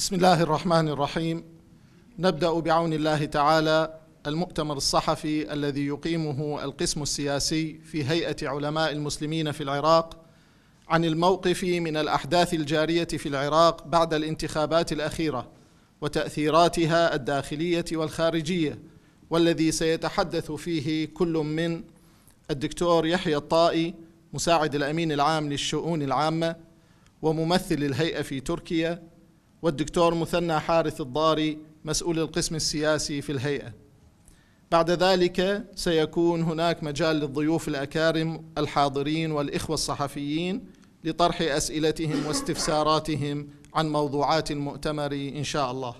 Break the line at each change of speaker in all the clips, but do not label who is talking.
بسم الله الرحمن الرحيم نبدا بعون الله تعالى المؤتمر الصحفي الذي يقيمه القسم السياسي في هيئه علماء المسلمين في العراق عن الموقف من الاحداث الجاريه في العراق بعد الانتخابات الاخيره وتاثيراتها الداخليه والخارجيه والذي سيتحدث فيه كل من الدكتور يحيى الطائي مساعد الامين العام للشؤون العامه وممثل الهيئه في تركيا والدكتور مثنى حارث الضاري مسؤول القسم السياسي في الهيئة بعد ذلك سيكون هناك مجال للضيوف الأكارم الحاضرين والإخوة الصحفيين لطرح أسئلتهم واستفساراتهم عن موضوعات المؤتمر إن شاء الله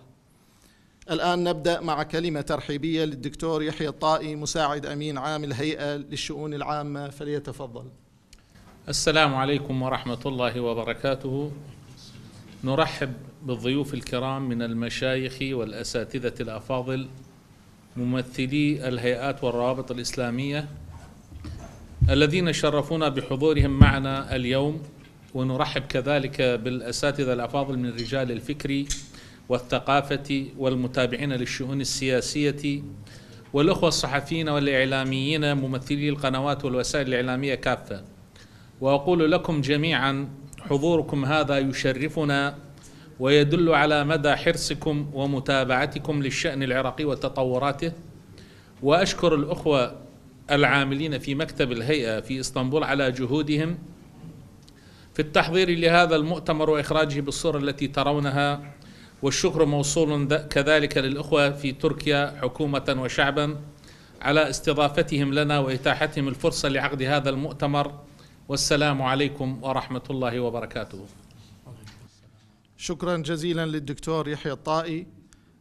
الآن نبدأ مع كلمة ترحيبية للدكتور يحيى الطائي مساعد أمين عام الهيئة للشؤون العامة فليتفضل
السلام عليكم ورحمة الله وبركاته نرحب بالضيوف الكرام من المشايخ والأساتذة الأفاضل ممثلي الهيئات والروابط الإسلامية الذين شرفونا بحضورهم معنا اليوم ونرحب كذلك بالأساتذة الأفاضل من رجال الفكر والثقافة والمتابعين للشؤون السياسية والأخوة الصحفيين والإعلاميين ممثلي القنوات والوسائل الإعلامية كافة وأقول لكم جميعا حضوركم هذا يشرفنا ويدل على مدى حرصكم ومتابعتكم للشأن العراقي وتطوراته وأشكر الأخوة العاملين في مكتب الهيئة في إسطنبول على جهودهم في التحضير لهذا المؤتمر وإخراجه بالصورة التي ترونها والشكر موصول كذلك للأخوة في تركيا حكومة وشعبا على استضافتهم لنا وإتاحتهم الفرصة لعقد هذا المؤتمر والسلام عليكم ورحمة الله وبركاته شكرا جزيلا
للدكتور يحيى الطائي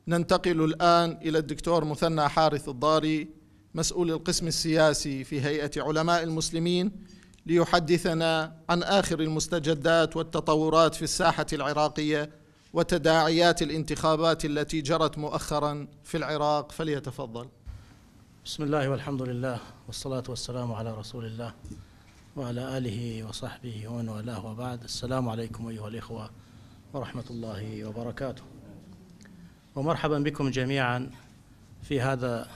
ننتقل الآن إلى الدكتور مثنى حارث الضاري مسؤول القسم السياسي في هيئة علماء المسلمين ليحدثنا عن آخر المستجدات والتطورات في الساحة العراقية وتداعيات الانتخابات التي جرت مؤخرا في العراق فليتفضل
بسم الله والحمد لله والصلاة والسلام على رسول الله وعلى آله وصحبه ومن والاه وبعد السلام عليكم أيها الإخوة ورحمة الله وبركاته ومرحبا بكم جميعا في هذا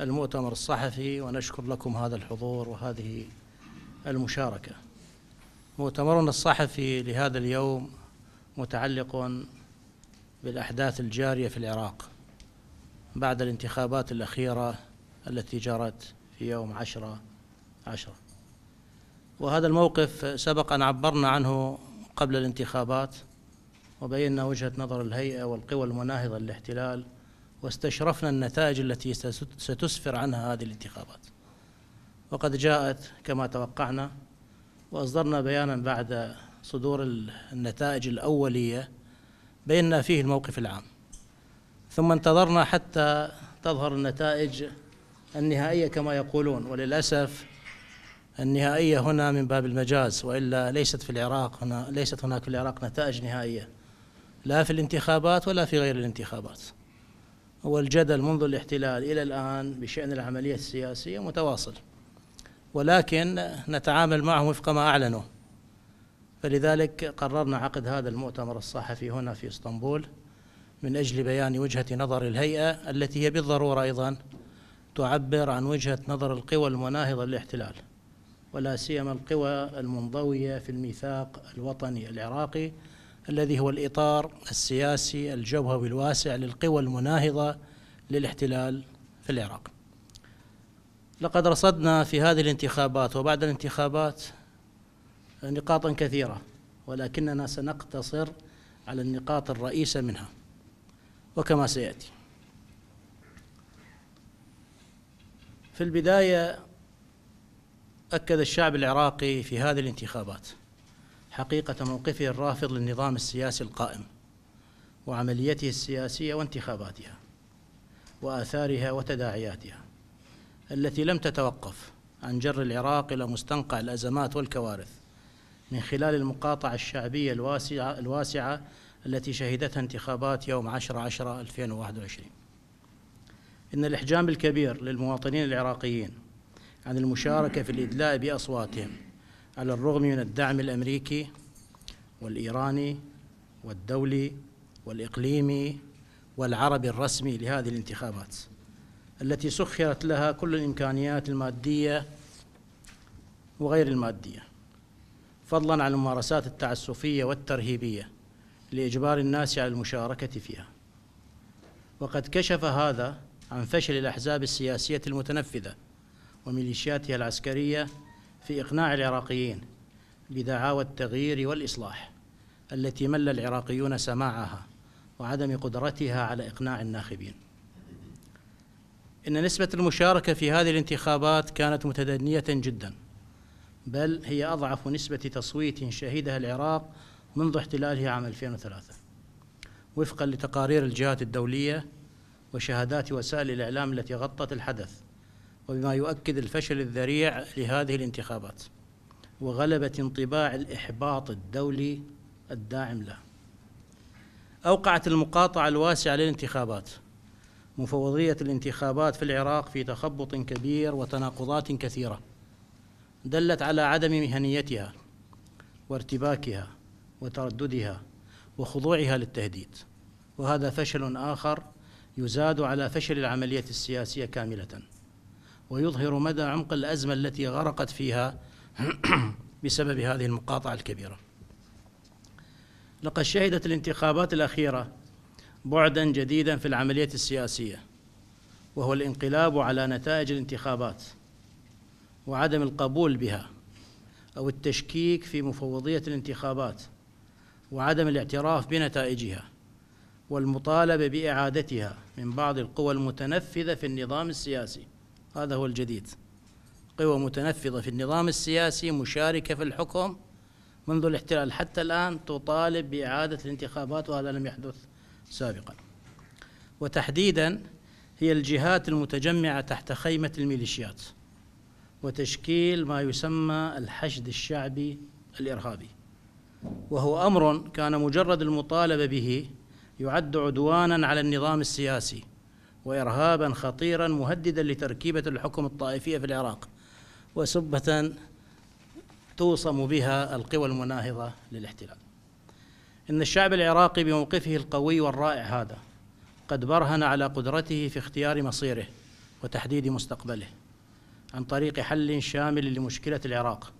المؤتمر الصحفي ونشكر لكم هذا الحضور وهذه المشاركة مؤتمرنا الصحفي لهذا اليوم متعلق بالأحداث الجارية في العراق بعد الانتخابات الأخيرة التي جرت في يوم عشرة عشرة وهذا الموقف سبق أن عبرنا عنه قبل الانتخابات وبينا وجهة نظر الهيئة والقوى المناهضة للاحتلال واستشرفنا النتائج التي ستسفر عنها هذه الانتخابات وقد جاءت كما توقعنا وأصدرنا بيانا بعد صدور النتائج الأولية بينا فيه الموقف العام ثم انتظرنا حتى تظهر النتائج النهائية كما يقولون وللأسف النهائية هنا من باب المجاز وإلا ليست في العراق هنا ليست هناك في العراق نتائج نهائية لا في الانتخابات ولا في غير الانتخابات والجدل منذ الاحتلال إلى الآن بشأن العملية السياسية متواصل ولكن نتعامل معه وفق ما أعلنوا فلذلك قررنا عقد هذا المؤتمر الصحفي هنا في اسطنبول من أجل بيان وجهة نظر الهيئة التي هي بالضرورة أيضا تعبر عن وجهة نظر القوى المناهضة للاحتلال ولا سيما القوى المنضوية في الميثاق الوطني العراقي الذي هو الإطار السياسي الجوهوي الواسع للقوى المناهضة للاحتلال في العراق لقد رصدنا في هذه الانتخابات وبعد الانتخابات نقاطا كثيرة ولكننا سنقتصر على النقاط الرئيسة منها وكما سيأتي في البداية أكد الشعب العراقي في هذه الانتخابات حقيقة موقفه الرافض للنظام السياسي القائم وعمليته السياسية وانتخاباتها وآثارها وتداعياتها التي لم تتوقف عن جر العراق إلى مستنقع الأزمات والكوارث من خلال المقاطعة الشعبية الواسعة, الواسعة التي شهدتها انتخابات يوم 10 10 2021 إن الإحجام الكبير للمواطنين العراقيين عن المشاركة في الإدلاء بأصواتهم على الرغم من الدعم الامريكي والايراني والدولي والاقليمي والعربي الرسمي لهذه الانتخابات التي سخرت لها كل الامكانيات الماديه وغير الماديه فضلا عن الممارسات التعسفيه والترهيبيه لاجبار الناس على المشاركه فيها وقد كشف هذا عن فشل الاحزاب السياسيه المتنفذه وميليشياتها العسكريه في إقناع العراقيين بدعاوى التغيير والإصلاح التي مل العراقيون سماعها وعدم قدرتها على إقناع الناخبين إن نسبة المشاركة في هذه الانتخابات كانت متدنية جدا بل هي أضعف نسبة تصويت شهدها العراق منذ احتلاله عام 2003 وفقا لتقارير الجهات الدولية وشهادات وسائل الإعلام التي غطت الحدث وبما يؤكد الفشل الذريع لهذه الانتخابات وغلبة انطباع الإحباط الدولي الداعم له أوقعت المقاطعة الواسعة للانتخابات مفوضية الانتخابات في العراق في تخبط كبير وتناقضات كثيرة دلت على عدم مهنيتها وارتباكها وترددها وخضوعها للتهديد وهذا فشل آخر يزاد على فشل العملية السياسية كاملة ويظهر مدى عمق الأزمة التي غرقت فيها بسبب هذه المقاطعة الكبيرة لقد شهدت الانتخابات الأخيرة بعدا جديدا في العملية السياسية وهو الانقلاب على نتائج الانتخابات وعدم القبول بها أو التشكيك في مفوضية الانتخابات وعدم الاعتراف بنتائجها والمطالبة بإعادتها من بعض القوى المتنفذة في النظام السياسي هذا هو الجديد قوى متنفذة في النظام السياسي مشاركة في الحكم منذ الاحتلال حتى الآن تطالب بإعادة الانتخابات وهذا لم يحدث سابقا وتحديدا هي الجهات المتجمعة تحت خيمة الميليشيات وتشكيل ما يسمى الحشد الشعبي الإرهابي وهو أمر كان مجرد المطالبة به يعد عدوانا على النظام السياسي وإرهابا خطيرا مهددا لتركيبة الحكم الطائفية في العراق وسبة توصم بها القوى المناهضة للاحتلال إن الشعب العراقي بموقفه القوي والرائع هذا قد برهن على قدرته في اختيار مصيره وتحديد مستقبله عن طريق حل شامل لمشكلة العراق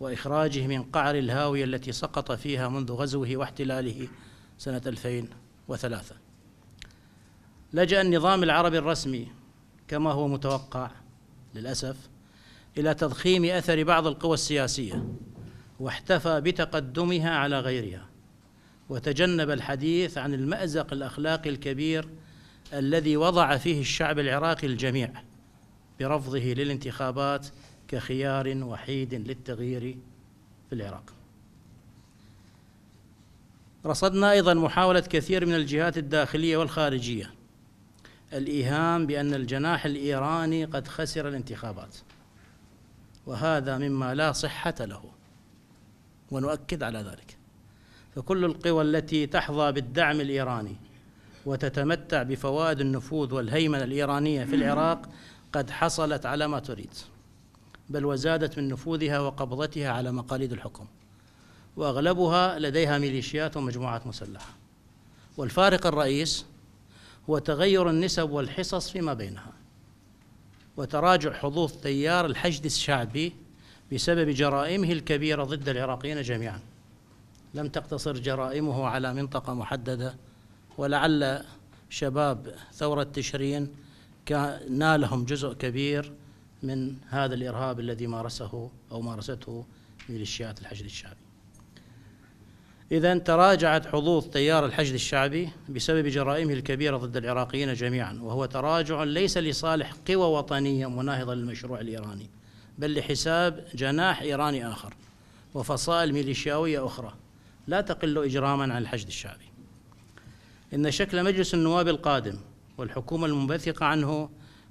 وإخراجه من قعر الهاوية التي سقط فيها منذ غزوه واحتلاله سنة 2003 لجأ النظام العربي الرسمي كما هو متوقع للأسف إلى تضخيم أثر بعض القوى السياسية واحتفى بتقدمها على غيرها وتجنب الحديث عن المأزق الأخلاقي الكبير الذي وضع فيه الشعب العراقي الجميع برفضه للانتخابات كخيار وحيد للتغيير في العراق رصدنا أيضا محاولة كثير من الجهات الداخلية والخارجية الإيهام بأن الجناح الإيراني قد خسر الانتخابات وهذا مما لا صحة له ونؤكد على ذلك فكل القوى التي تحظى بالدعم الإيراني وتتمتع بفوائد النفوذ والهيمنة الإيرانية في العراق قد حصلت على ما تريد بل وزادت من نفوذها وقبضتها على مقاليد الحكم واغلبها لديها ميليشيات ومجموعات مسلحه والفارق الرئيس هو تغير النسب والحصص فيما بينها وتراجع حظوظ تيار الحشد الشعبي بسبب جرائمه الكبيرة ضد العراقيين جميعا لم تقتصر جرائمه على منطقة محددة ولعل شباب ثورة تشرين نالهم جزء كبير من هذا الإرهاب الذي مارسه أو مارسته ميليشيات الحشد الشعبي إذا تراجعت حظوظ تيار الحشد الشعبي بسبب جرائمه الكبيرة ضد العراقيين جميعا وهو تراجع ليس لصالح قوى وطنية مناهضة للمشروع الإيراني بل لحساب جناح إيراني آخر وفصائل ميليشياوية أخرى لا تقل إجراما عن الحشد الشعبي إن شكل مجلس النواب القادم والحكومة المنبثقة عنه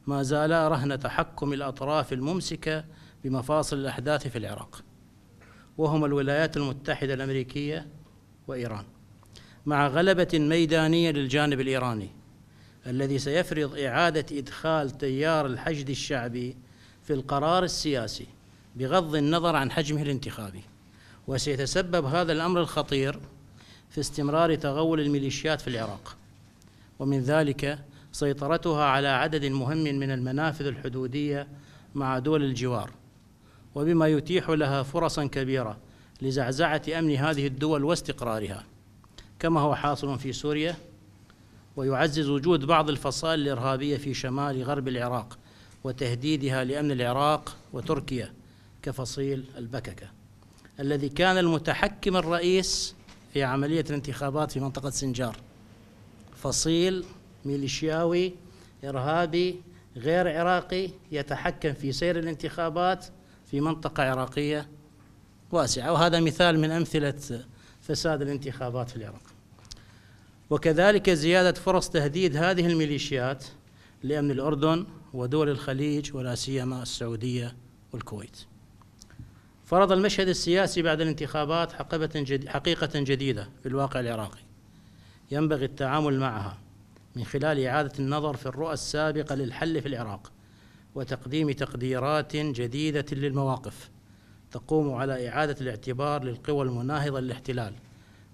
ما زالا رهن تحكم الأطراف الممسكة بمفاصل الأحداث في العراق وهما الولايات المتحدة الأمريكية وإيران مع غلبة ميدانية للجانب الإيراني الذي سيفرض إعادة إدخال تيار الحشد الشعبي في القرار السياسي بغض النظر عن حجمه الانتخابي وسيتسبب هذا الأمر الخطير في استمرار تغول الميليشيات في العراق ومن ذلك سيطرتها على عدد مهم من المنافذ الحدودية مع دول الجوار وبما يتيح لها فرصا كبيرة لزعزعة أمن هذه الدول واستقرارها كما هو حاصل في سوريا ويعزز وجود بعض الفصائل الإرهابية في شمال غرب العراق وتهديدها لأمن العراق وتركيا كفصيل البككة الذي كان المتحكم الرئيس في عملية الانتخابات في منطقة سنجار فصيل ميليشياوي إرهابي غير عراقي يتحكم في سير الانتخابات في منطقة عراقية واسعة وهذا مثال من أمثلة فساد الانتخابات في العراق وكذلك زيادة فرص تهديد هذه الميليشيات لأمن الأردن ودول الخليج ولا سيما السعودية والكويت فرض المشهد السياسي بعد الانتخابات حقيقة جديدة في الواقع العراقي ينبغي التعامل معها من خلال إعادة النظر في الرؤى السابقة للحل في العراق وتقديم تقديرات جديدة للمواقف تقوم على إعادة الاعتبار للقوى المناهضة للاحتلال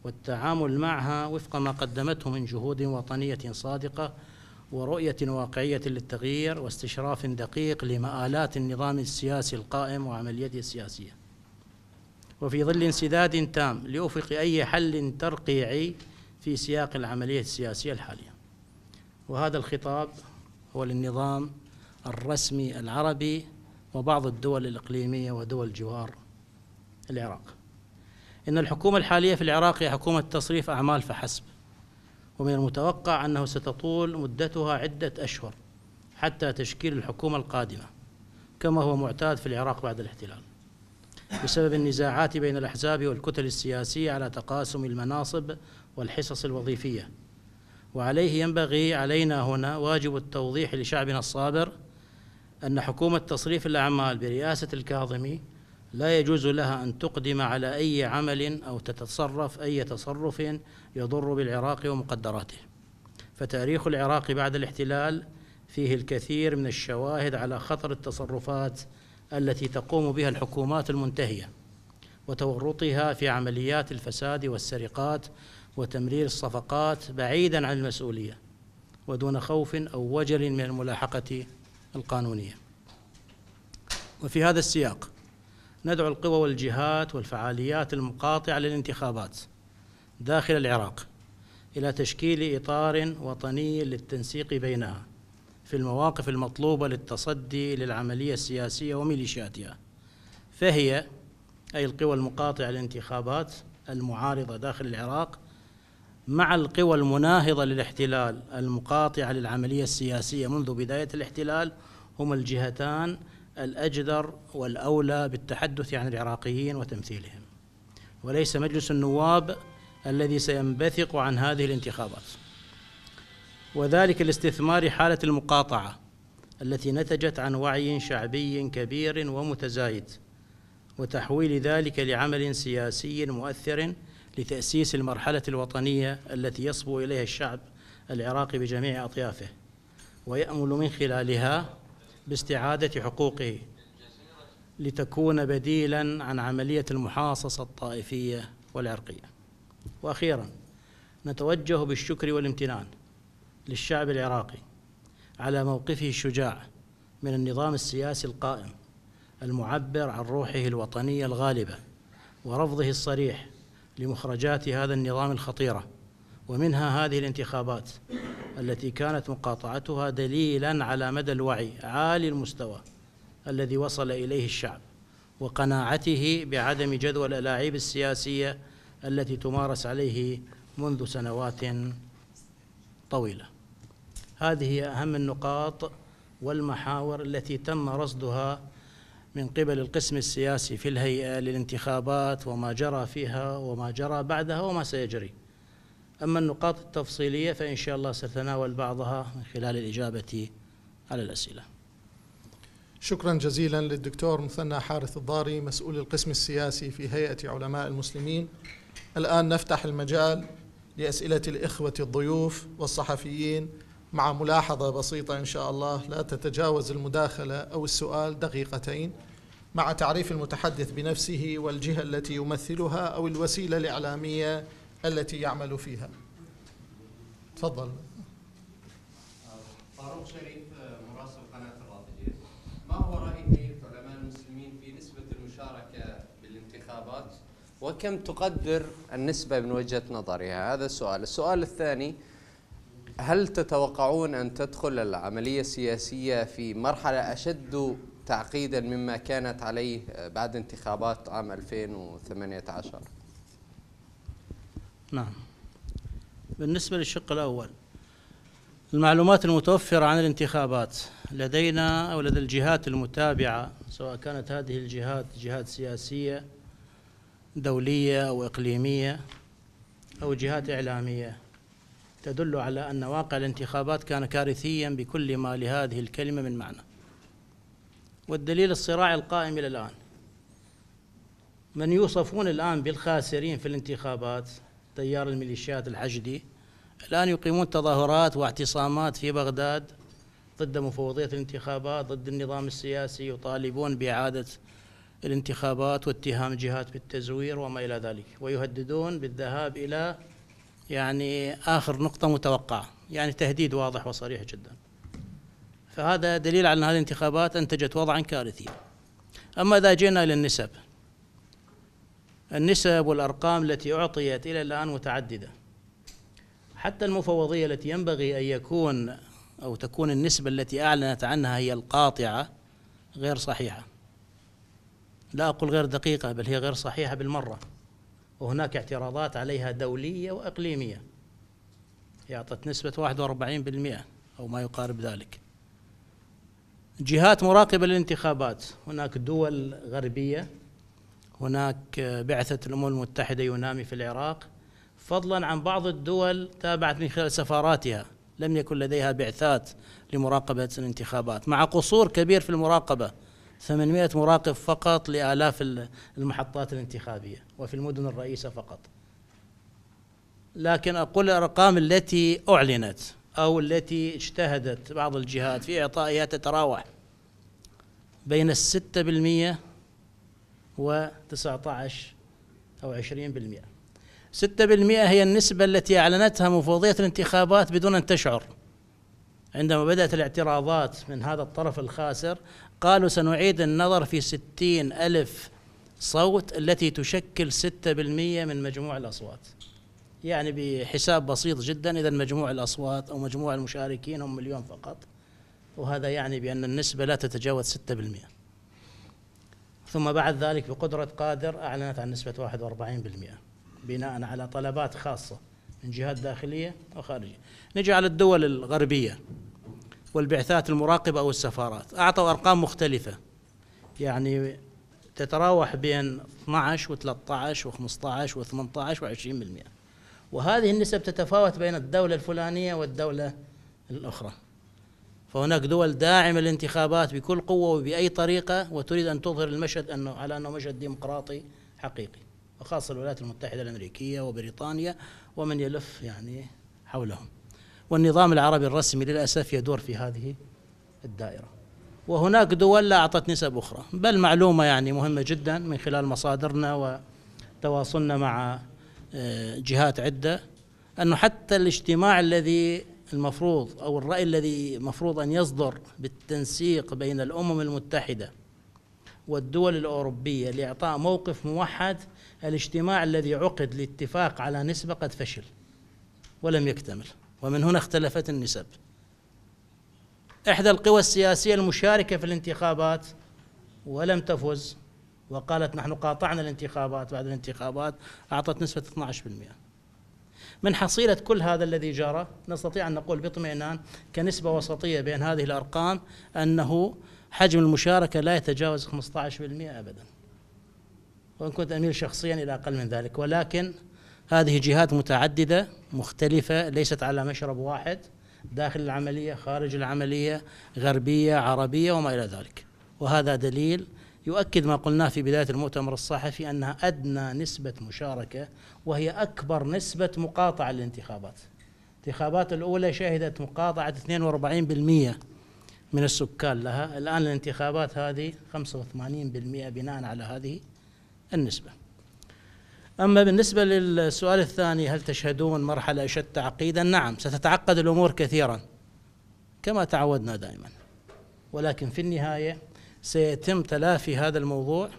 والتعامل معها وفق ما قدمته من جهود وطنية صادقة ورؤية واقعية للتغيير واستشراف دقيق لمآلات النظام السياسي القائم وعمليته السياسية وفي ظل انسداد تام لأفق أي حل ترقيعي في سياق العملية السياسية الحالية وهذا الخطاب هو للنظام الرسمي العربي وبعض الدول الإقليمية ودول جوار العراق إن الحكومة الحالية في العراق هي حكومة تصريف أعمال فحسب ومن المتوقع أنه ستطول مدتها عدة أشهر حتى تشكيل الحكومة القادمة كما هو معتاد في العراق بعد الاحتلال بسبب النزاعات بين الأحزاب والكتل السياسية على تقاسم المناصب والحصص الوظيفية وعليه ينبغي علينا هنا واجب التوضيح لشعبنا الصابر أن حكومة تصريف الأعمال برئاسة الكاظمي لا يجوز لها أن تقدم على أي عمل أو تتصرف أي تصرف يضر بالعراق ومقدراته فتاريخ العراق بعد الاحتلال فيه الكثير من الشواهد على خطر التصرفات التي تقوم بها الحكومات المنتهيه وتورطها في عمليات الفساد والسرقات وتمرير الصفقات بعيدا عن المسؤوليه ودون خوف او وجل من الملاحقه القانونية وفي هذا السياق ندعو القوى والجهات والفعاليات المقاطعة للانتخابات داخل العراق إلى تشكيل إطار وطني للتنسيق بينها في المواقف المطلوبة للتصدي للعملية السياسية وميليشياتها فهي أي القوى المقاطعة للانتخابات المعارضة داخل العراق مع القوى المناهضة للاحتلال المقاطعة للعملية السياسية منذ بداية الاحتلال هما الجهتان الأجدر والأولى بالتحدث عن العراقيين وتمثيلهم وليس مجلس النواب الذي سينبثق عن هذه الانتخابات وذلك لاستثمار حالة المقاطعة التي نتجت عن وعي شعبي كبير ومتزايد وتحويل ذلك لعمل سياسي مؤثر لتأسيس المرحلة الوطنية التي يصبو إليها الشعب العراقي بجميع أطيافه ويأمل من خلالها باستعادة حقوقه لتكون بديلا عن عملية المحاصصة الطائفية والعرقية وأخيرا نتوجه بالشكر والامتنان للشعب العراقي على موقفه الشجاع من النظام السياسي القائم المعبر عن روحه الوطنية الغالبة ورفضه الصريح لمخرجات هذا النظام الخطيرة ومنها هذه الانتخابات التي كانت مقاطعتها دليلا على مدى الوعي عالي المستوى الذي وصل إليه الشعب وقناعته بعدم جدوى الألاعيب السياسية التي تمارس عليه منذ سنوات طويلة هذه أهم النقاط والمحاور التي تم رصدها من قبل القسم السياسي في الهيئة للانتخابات وما جرى فيها وما جرى بعدها وما سيجري أما النقاط
التفصيلية فإن شاء الله سأتناول بعضها من خلال الإجابة على الأسئلة شكرا جزيلا للدكتور مثنى حارث الضاري مسؤول القسم السياسي في هيئة علماء المسلمين الآن نفتح المجال لأسئلة الإخوة الضيوف والصحفيين مع ملاحظة بسيطة إن شاء الله لا تتجاوز المداخلة أو السؤال دقيقتين مع تعريف المتحدث بنفسه والجهة التي يمثلها أو الوسيلة الإعلامية التي يعمل فيها تفضل فاروق شريف
مراسل قناة الرافدين ما هو رأيك علماء المسلمين في نسبة المشاركة بالانتخابات وكم تقدر النسبة من وجهة نظرها هذا السؤال السؤال الثاني هل تتوقعون أن تدخل العملية السياسية في مرحلة أشد تعقيدا مما كانت عليه بعد انتخابات عام 2018
نعم بالنسبة للشق الأول المعلومات المتوفرة عن الانتخابات لدينا أو لدى الجهات المتابعة سواء كانت هذه الجهات جهات سياسية دولية أو إقليمية أو جهات إعلامية تدل على أن واقع الانتخابات كان كارثيا بكل ما لهذه الكلمة من معنى والدليل الصراع القائم إلى الآن من يوصفون الآن بالخاسرين في الانتخابات تيار الميليشيات الحشدي الآن يقيمون تظاهرات واعتصامات في بغداد ضد مفوضية الانتخابات ضد النظام السياسي يطالبون بإعادة الانتخابات واتهام جهات بالتزوير وما إلى ذلك ويهددون بالذهاب إلى يعني آخر نقطة متوقعة يعني تهديد واضح وصريح جدا فهذا دليل على أن هذه الانتخابات أنتجت وضعا كارثيا أما إذا جئنا إلى النسب النسب والأرقام التي أعطيت إلى الآن متعددة حتى المفوضية التي ينبغي أن يكون أو تكون النسبة التي أعلنت عنها هي القاطعة غير صحيحة لا أقول غير دقيقة بل هي غير صحيحة بالمرة وهناك اعتراضات عليها دولية وإقليمية هي أعطت نسبة 41% أو ما يقارب ذلك جهات مراقبة للانتخابات هناك دول غربية هناك بعثة الأمم المتحدة يونامي في العراق فضلا عن بعض الدول تابعت من خلال سفاراتها لم يكن لديها بعثات لمراقبة الانتخابات مع قصور كبير في المراقبة 800 مراقب فقط لآلاف المحطات الانتخابية وفي المدن الرئيسة فقط لكن أقول الأرقام التي أعلنت أو التي اجتهدت بعض الجهات في إعطائها تتراوح بين ال 6% و 19 أو 20% 6% هي النسبة التي أعلنتها مفوضية الانتخابات بدون أن تشعر عندما بدأت الاعتراضات من هذا الطرف الخاسر قالوا سنعيد النظر في ستين ألف صوت التي تشكل ستة بالمية من مجموع الأصوات يعني بحساب بسيط جدا إذا مجموع الأصوات أو مجموع المشاركين هم مليون فقط وهذا يعني بأن النسبة لا تتجاوز ستة بالمئة ثم بعد ذلك بقدرة قادر أعلنت عن نسبة واحد وأربعين بالمئة بناء على طلبات خاصة من جهات داخلية وخارجية نجي على الدول الغربية والبعثات المراقبة أو السفارات أعطوا أرقام مختلفة يعني تتراوح بين 12 و13 و15 و18 و20% وهذه النسب تتفاوت بين الدولة الفلانية والدولة الأخرى فهناك دول داعمة للانتخابات بكل قوة وبأي طريقة وتريد أن تظهر المشهد أنه على أنه مشهد ديمقراطي حقيقي وخاصة الولايات المتحدة الأمريكية وبريطانيا ومن يلف يعني حولهم والنظام العربي الرسمي للأسف يدور في هذه الدائرة وهناك دول لا أعطت نسب أخرى بل معلومة يعني مهمة جدا من خلال مصادرنا وتواصلنا مع آه، جهات عدة أنه حتى الاجتماع الذي المفروض أو الرأي الذي مفروض أن يصدر بالتنسيق بين الأمم المتحدة والدول الأوروبية لإعطاء موقف موحد الاجتماع الذي عقد لاتفاق على نسبة قد فشل ولم يكتمل ومن هنا اختلفت النسب إحدى القوى السياسية المشاركة في الانتخابات ولم تفز وقالت نحن قاطعنا الانتخابات بعد الانتخابات أعطت نسبة 12% من حصيلة كل هذا الذي جرى نستطيع أن نقول باطمئنان كنسبة وسطية بين هذه الأرقام أنه حجم المشاركة لا يتجاوز 15% أبدا وإن كنت أميل شخصيا إلى أقل من ذلك ولكن هذه جهات متعدده مختلفه ليست على مشرب واحد داخل العمليه خارج العمليه غربيه عربيه وما الى ذلك وهذا دليل يؤكد ما قلناه في بدايه المؤتمر الصحفي انها ادنى نسبه مشاركه وهي اكبر نسبه مقاطعه للانتخابات الانتخابات الاولى شهدت مقاطعه 42% من السكان لها الان الانتخابات هذه 85% بناء على هذه النسبه أما بالنسبة للسؤال الثاني هل تشهدون مرحلة أشد تعقيدا نعم ستتعقد الأمور كثيرا كما تعودنا دائما ولكن في النهاية سيتم تلافي هذا الموضوع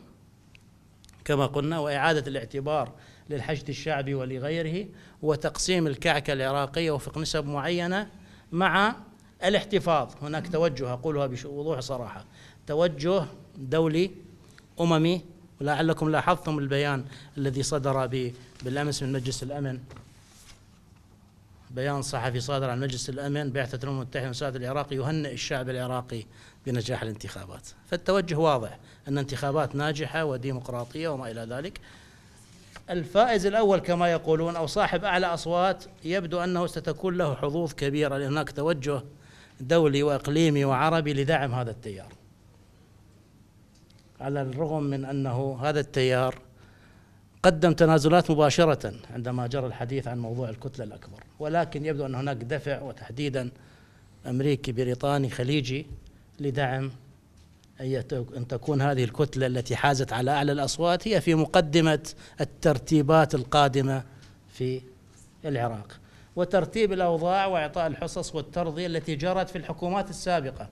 كما قلنا وإعادة الاعتبار للحشد الشعبي ولغيره وتقسيم الكعكة العراقية وفق نسب معينة مع الاحتفاظ هناك توجه أقولها بوضوح صراحة توجه دولي أممي ولعلكم لاحظتم البيان الذي صدر بالأمس من مجلس الأمن بيان صحفي صادر عن مجلس الأمن بعثة الأمم المتحدة والسادة العراقي يهنئ الشعب العراقي بنجاح الانتخابات فالتوجه واضح أن انتخابات ناجحة وديمقراطية وما إلى ذلك الفائز الأول كما يقولون أو صاحب أعلى أصوات يبدو أنه ستكون له حظوظ كبيرة لأن هناك توجه دولي وإقليمي وعربي لدعم هذا التيار على الرغم من أنه هذا التيار قدم تنازلات مباشرة عندما جرى الحديث عن موضوع الكتلة الأكبر ولكن يبدو أن هناك دفع وتحديدا أمريكي بريطاني خليجي لدعم أن تكون هذه الكتلة التي حازت على أعلى الأصوات هي في مقدمة الترتيبات القادمة في العراق وترتيب الأوضاع وإعطاء الحصص والترضية التي جرت في الحكومات السابقة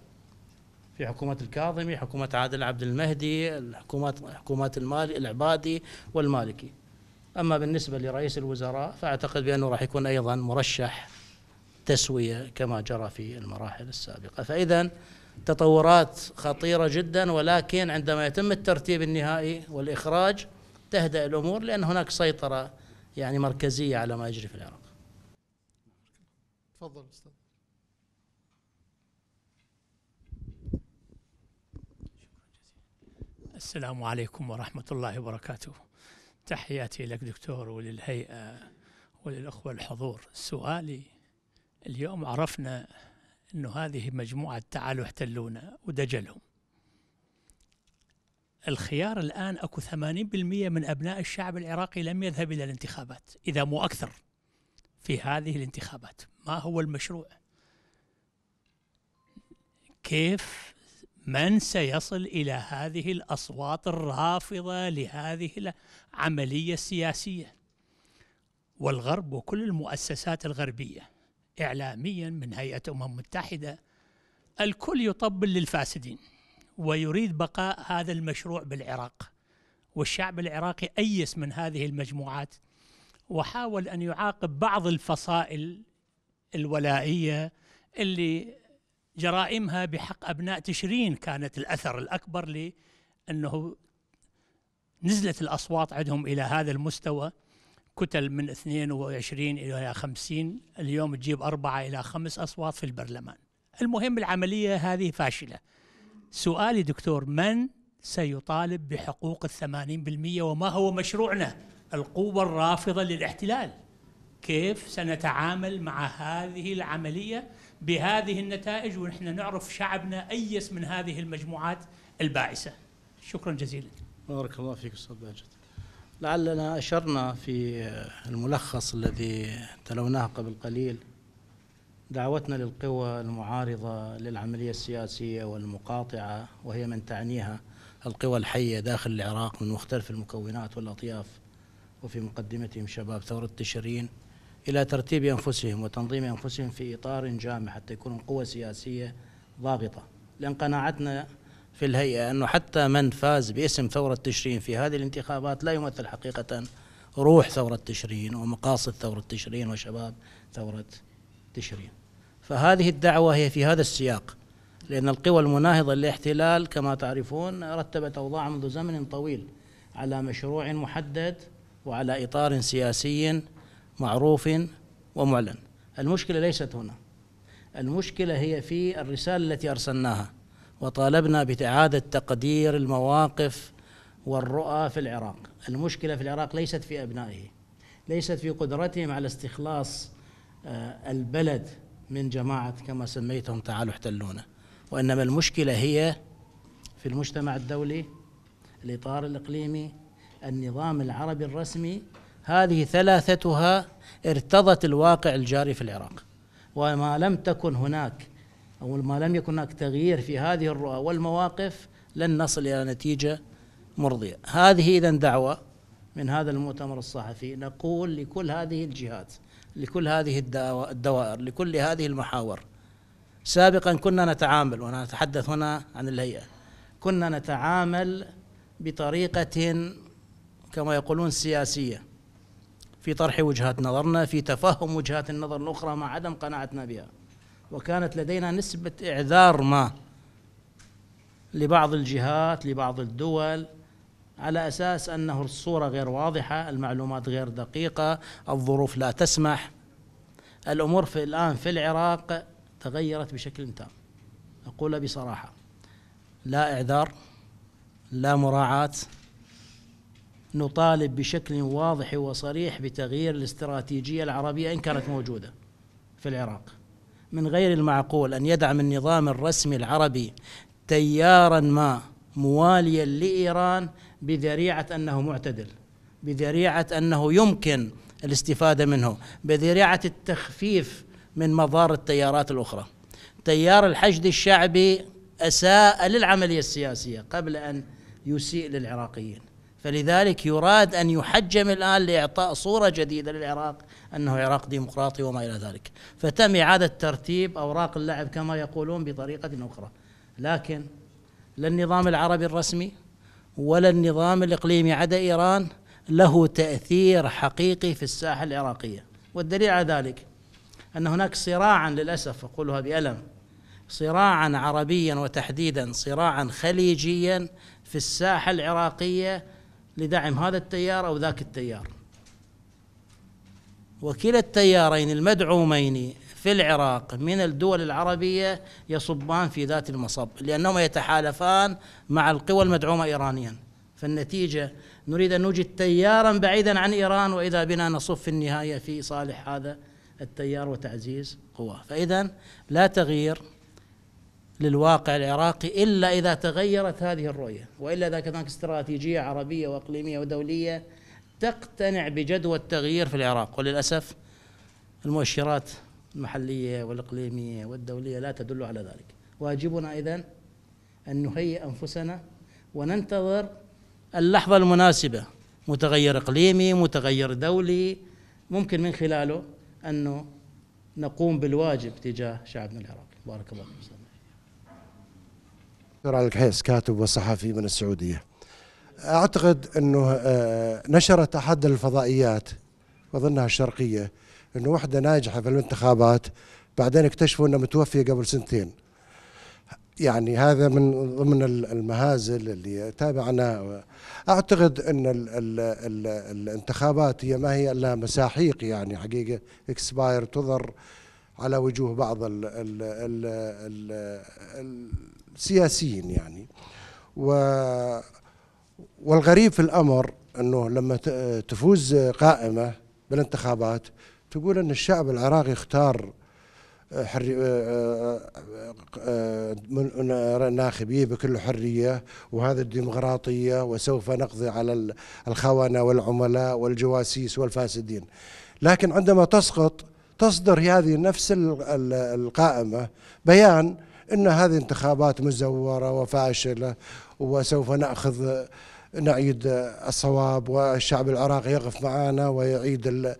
في حكومة الكاظمي حكومة عادل عبد المهدي الحكومات حكومات المالي العبادي والمالكي أما بالنسبة لرئيس الوزراء فأعتقد بأنه راح يكون أيضا مرشح تسوية كما جرى في المراحل السابقة فإذا تطورات خطيرة جدا ولكن عندما يتم الترتيب النهائي والإخراج تهدأ الأمور لأن هناك سيطرة يعني مركزية على ما يجري في العراق
تفضل أستاذ
السلام عليكم ورحمة الله وبركاته تحياتي لك دكتور وللهيئة وللأخوة الحضور سؤالي اليوم عرفنا أن هذه مجموعة تعالوا احتلونا ودجلهم الخيار الآن أكو 80% من أبناء الشعب العراقي لم يذهب إلى الانتخابات إذا مو أكثر في هذه الانتخابات ما هو المشروع كيف من سيصل الى هذه الاصوات الرافضه لهذه العمليه السياسيه والغرب وكل المؤسسات الغربيه اعلاميا من هيئه امم متحده الكل يطبل للفاسدين ويريد بقاء هذا المشروع بالعراق والشعب العراقي ايس من هذه المجموعات وحاول ان يعاقب بعض الفصائل الولائيه اللي جرائمها بحق أبناء تشرين كانت الأثر الأكبر لأنه نزلت الأصوات عندهم إلى هذا المستوى كتل من 22 إلى 50 اليوم تجيب أربعة إلى خمس أصوات في البرلمان المهم العملية هذه فاشلة سؤالي دكتور من سيطالب بحقوق الثمانين بالمية وما هو مشروعنا القوة الرافضة للاحتلال كيف سنتعامل مع هذه العملية بهذه النتائج ونحن نعرف شعبنا أيس من هذه المجموعات البائسة شكرا جزيلا بارك الله فيك أستاذ باجد
لعلنا أشرنا في الملخص الذي تلوناه قبل قليل دعوتنا للقوى المعارضة للعملية السياسية والمقاطعة وهي من تعنيها القوى الحية داخل العراق من مختلف المكونات والأطياف وفي مقدمتهم شباب ثورة تشرين إلى ترتيب أنفسهم وتنظيم أنفسهم في إطار جامع حتى يكونوا قوة سياسية ضاغطة لأن قناعتنا في الهيئة أنه حتى من فاز باسم ثورة تشرين في هذه الانتخابات لا يمثل حقيقة روح ثورة تشرين ومقاصد ثورة تشرين وشباب ثورة تشرين فهذه الدعوة هي في هذا السياق لأن القوى المناهضة للاحتلال كما تعرفون رتبت أوضاع منذ زمن طويل على مشروع محدد وعلى إطار سياسي معروف ومعلن المشكلة ليست هنا المشكلة هي في الرسالة التي أرسلناها وطالبنا بإعادة تقدير المواقف والرؤى في العراق المشكلة في العراق ليست في أبنائه ليست في قدرتهم على استخلاص آه، البلد من جماعة كما سميتهم تعالوا احتلونا وإنما المشكلة هي في المجتمع الدولي الإطار الإقليمي النظام العربي الرسمي هذه ثلاثتها ارتضت الواقع الجاري في العراق وما لم تكن هناك أو ما لم يكن هناك تغيير في هذه الرؤى والمواقف لن نصل إلى نتيجة مرضية هذه إذا دعوة من هذا المؤتمر الصحفي نقول لكل هذه الجهات لكل هذه الدوائر لكل هذه المحاور سابقا كنا نتعامل وأنا أتحدث هنا عن الهيئة كنا نتعامل بطريقة كما يقولون سياسية في طرح وجهات نظرنا في تفهم وجهات النظر الأخرى مع عدم قناعتنا بها وكانت لدينا نسبة إعذار ما لبعض الجهات لبعض الدول على أساس أنه الصورة غير واضحة المعلومات غير دقيقة الظروف لا تسمح الأمور في الآن في العراق تغيرت بشكل تام أقول بصراحة لا إعذار لا مراعاة نطالب بشكل واضح وصريح بتغيير الاستراتيجيه العربيه ان كانت موجوده في العراق من غير المعقول ان يدعم النظام الرسمي العربي تيارا ما مواليا لايران بذريعه انه معتدل بذريعه انه يمكن الاستفاده منه بذريعه التخفيف من مضار التيارات الاخرى تيار الحشد الشعبي اساء للعمليه السياسيه قبل ان يسيء للعراقيين فلذلك يراد أن يحجم الآن لإعطاء صورة جديدة للعراق أنه عراق ديمقراطي وما إلى ذلك فتم إعادة ترتيب أوراق اللعب كما يقولون بطريقة أخرى لكن لا النظام العربي الرسمي ولا النظام الإقليمي عدا إيران له تأثير حقيقي في الساحة العراقية والدليل على ذلك أن هناك صراعا للأسف أقولها بألم صراعا عربيا وتحديدا صراعا خليجيا في الساحة العراقية لدعم هذا التيار او ذاك التيار وكلا التيارين المدعومين في العراق من الدول العربيه يصبان في ذات المصب لانهما يتحالفان مع القوى المدعومه ايرانيا فالنتيجه نريد ان نوجد تيارا بعيدا عن ايران واذا بنا نصف في النهايه في صالح هذا التيار وتعزيز قواه فاذا لا تغيير للواقع العراقي إلا إذا تغيرت هذه الرؤية وإلا إذا كان هناك استراتيجية عربية وإقليمية ودولية تقتنع بجدوى التغيير في العراق وللأسف المؤشرات المحلية والإقليمية والدولية لا تدل على ذلك واجبنا اذا أن نهيئ أنفسنا وننتظر اللحظة المناسبة متغير إقليمي متغير دولي ممكن من خلاله أنه نقوم بالواجب تجاه شعبنا العراقي بارك الله فيك
دكتور علي الكحيس كاتب وصحفي من السعودية أعتقد أنه آه، نشرت أحد الفضائيات وظنها الشرقية أنه واحدة ناجحة في الانتخابات بعدين اكتشفوا أنها متوفية قبل سنتين يعني هذا من ضمن المهازل اللي تابعنا اعتقد ان ال ال ال الانتخابات هي ما هي الا مساحيق يعني حقيقه اكسباير تظهر على وجوه بعض الـ الـ ال ال ال سياسيين يعني و والغريب في الامر انه لما تفوز قائمه بالانتخابات تقول ان الشعب العراقي اختار آه، حري... آه، آه، ناخبيه بكل حريه وهذا الديمقراطيه وسوف نقضي على الخونه والعملاء والجواسيس والفاسدين لكن عندما تسقط تصدر هذه نفس القائمه بيان ان هذه انتخابات مزوره وفاشله وسوف ناخذ نعيد الصواب والشعب العراقي يقف معنا ويعيد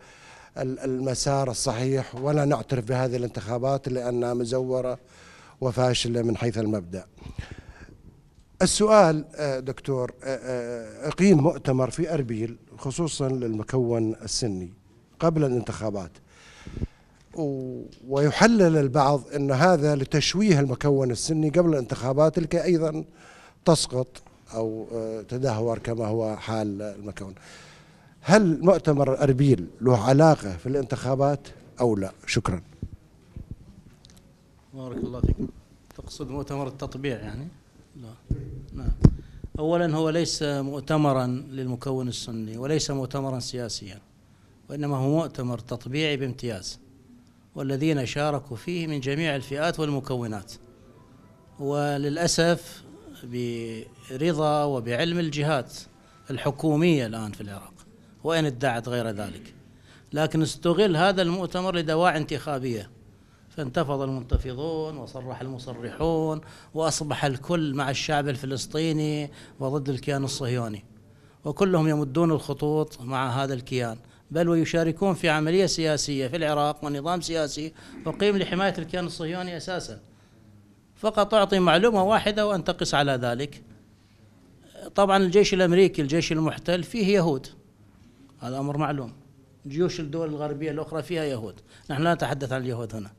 المسار الصحيح ولا نعترف بهذه الانتخابات لانها مزوره وفاشله من حيث المبدا. السؤال آه، دكتور آه، آه، اقيم مؤتمر في اربيل خصوصا للمكون السني قبل الانتخابات ويحلل البعض أن هذا لتشويه المكون السني قبل الانتخابات لكي أيضا تسقط أو آه، تدهور كما هو حال المكون هل مؤتمر أربيل له علاقة في الانتخابات أو لا شكرا
بارك الله فيك تقصد مؤتمر التطبيع يعني لا نعم أولا هو ليس مؤتمرا للمكون السني وليس مؤتمرا سياسيا وإنما هو مؤتمر تطبيعي بامتياز والذين شاركوا فيه من جميع الفئات والمكونات وللأسف برضا وبعلم الجهات الحكومية الآن في العراق وإن ادعت غير ذلك لكن استغل هذا المؤتمر لدواعي انتخابية فانتفض المنتفضون وصرح المصرحون وأصبح الكل مع الشعب الفلسطيني وضد الكيان الصهيوني وكلهم يمدون الخطوط مع هذا الكيان بل ويشاركون في عملية سياسية في العراق ونظام سياسي أقيم لحماية الكيان الصهيوني أساسا فقط أعطي معلومة واحدة وأنتقص على ذلك طبعا الجيش الأمريكي الجيش المحتل فيه يهود هذا أمر معلوم جيوش الدول الغربية الأخرى فيها يهود نحن لا نتحدث عن اليهود هنا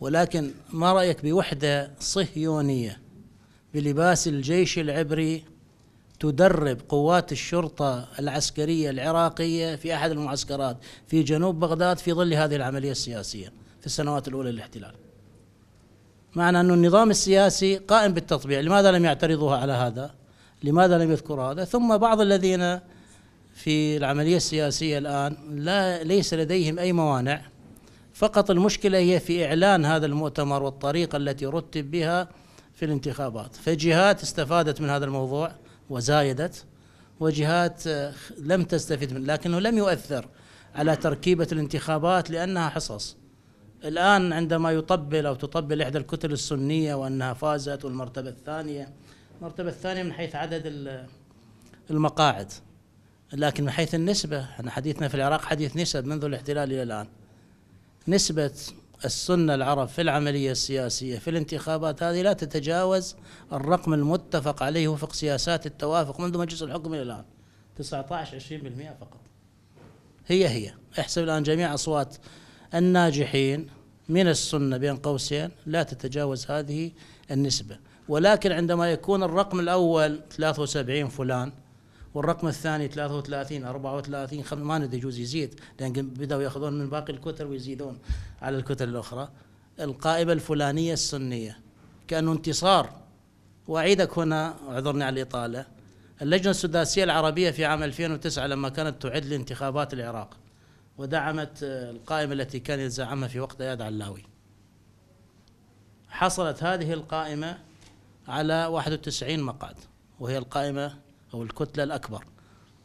ولكن ما رأيك بوحدة صهيونية بلباس الجيش العبري تدرب قوات الشرطة العسكرية العراقية في أحد المعسكرات في جنوب بغداد في ظل هذه العملية السياسية في السنوات الأولى للاحتلال معنى أن النظام السياسي قائم بالتطبيع لماذا لم يعترضوها على هذا لماذا لم يذكر هذا ثم بعض الذين في العملية السياسية الآن لا ليس لديهم أي موانع فقط المشكلة هي في إعلان هذا المؤتمر والطريقة التي رتب بها في الانتخابات فجهات استفادت من هذا الموضوع وزايدت وجهات آه، لم تستفد من لكنه لم يؤثر على تركيبة الانتخابات لأنها حصص الآن عندما يطبل أو تطبل إحدى الكتل السنية وأنها فازت والمرتبة الثانية المرتبة الثانية من حيث عدد المقاعد لكن من حيث النسبة احنا حديثنا في العراق حديث نسب منذ الاحتلال إلى الآن نسبة السنة العرب في العملية السياسية في الانتخابات هذه لا تتجاوز الرقم المتفق عليه وفق سياسات التوافق منذ مجلس الحكم إلى الآن 19 20% فقط هي هي احسب الآن جميع أصوات الناجحين من السنة بين قوسين لا تتجاوز هذه النسبة ولكن عندما يكون الرقم الأول 73 فلان والرقم الثاني 33 34 ما ندري يجوز يزيد لان بداوا ياخذون من باقي الكتل ويزيدون على الكتل الاخرى القائمه الفلانيه السنيه كانه انتصار واعيدك هنا اعذرني على الاطاله اللجنه السداسيه العربيه في عام 2009 لما كانت تعد لانتخابات العراق ودعمت آه، القائمه التي كان يزعمها في وقت اياد علاوي حصلت هذه القائمه على 91 مقعد وهي القائمه أو الكتلة الأكبر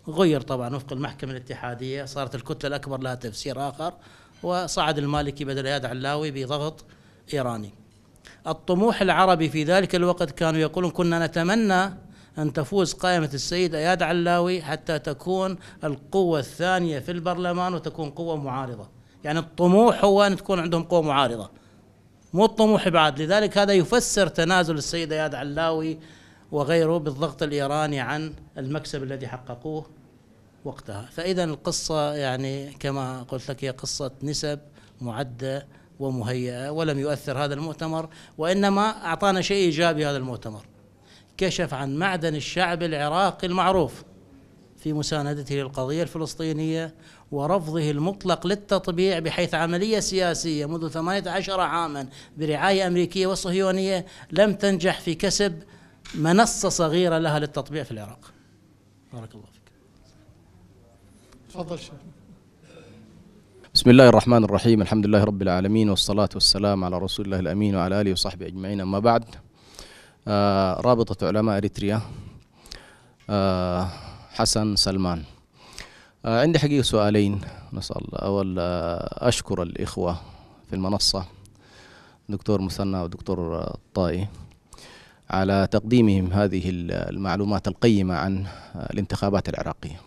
غير طبعا وفق المحكمة الاتحادية صارت الكتلة الأكبر لها تفسير آخر وصعد المالكي بدل إياد علاوي بضغط إيراني الطموح العربي في ذلك الوقت كانوا يقولون كنا نتمنى أن تفوز قائمة السيد أياد علاوي حتى تكون القوة الثانية في البرلمان وتكون قوة معارضة يعني الطموح هو أن تكون عندهم قوة معارضة مو الطموح بعد لذلك هذا يفسر تنازل السيد أياد علاوي وغيره بالضغط الإيراني عن المكسب الذي حققوه وقتها فإذا القصة يعني كما قلت لك هي قصة نسب معدة ومهيئة ولم يؤثر هذا المؤتمر وإنما أعطانا شيء إيجابي هذا المؤتمر كشف عن معدن الشعب العراقي المعروف في مساندته للقضية الفلسطينية ورفضه المطلق للتطبيع بحيث عملية سياسية منذ 18 عاما برعاية أمريكية وصهيونية لم تنجح في كسب منصة صغيرة لها للتطبيع في العراق
بارك الله فيك تفضل شيخ
بسم الله الرحمن الرحيم الحمد لله رب العالمين والصلاة والسلام على رسول الله الأمين وعلى آله وصحبه أجمعين أما بعد آه رابطة علماء إريتريا آه حسن سلمان آه عندي حقيقة سؤالين نسأل أول آه، أشكر الإخوة في المنصة دكتور مثنى ودكتور طائي على تقديمهم هذه المعلومات القيمة عن آه، الانتخابات العراقية